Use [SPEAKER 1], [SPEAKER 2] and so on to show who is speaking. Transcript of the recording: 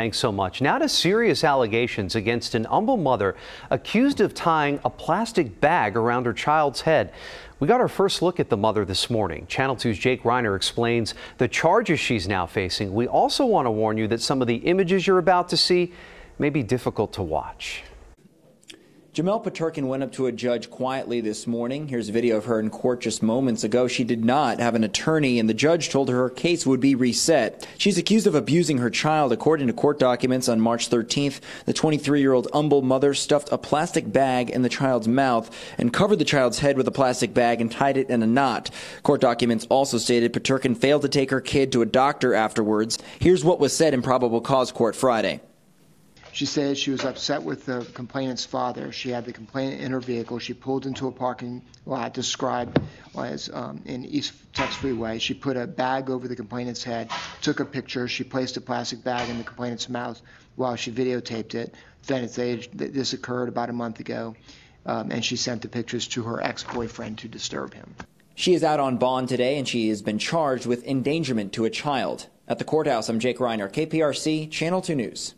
[SPEAKER 1] Thanks so much. Now to serious allegations against an humble mother accused of tying a plastic bag around her child's head. We got our first look at the mother this morning. Channel 2's Jake Reiner explains the charges she's now facing. We also want to warn you that some of the images you're about to see may be difficult to watch.
[SPEAKER 2] Jamel Paterkin went up to a judge quietly this morning. Here's a video of her in court just moments ago. She did not have an attorney, and the judge told her her case would be reset. She's accused of abusing her child. According to court documents, on March 13th, the 23 year old Humble mother stuffed a plastic bag in the child's mouth and covered the child's head with a plastic bag and tied it in a knot. Court documents also stated Paterkin failed to take her kid to a doctor afterwards. Here's what was said in probable cause court Friday.
[SPEAKER 3] She said she was upset with the complainant's father. She had the complainant in her vehicle. She pulled into a parking lot described as um, in East Texas Freeway. She put a bag over the complainant's head, took a picture. She placed a plastic bag in the complainant's mouth while she videotaped it. Then it's age, this occurred about a month ago, um, and she sent the pictures to her ex-boyfriend to disturb him. She is out on bond today, and she
[SPEAKER 2] has been charged with endangerment to a child. At the courthouse, I'm Jake Reiner, KPRC, Channel 2 News.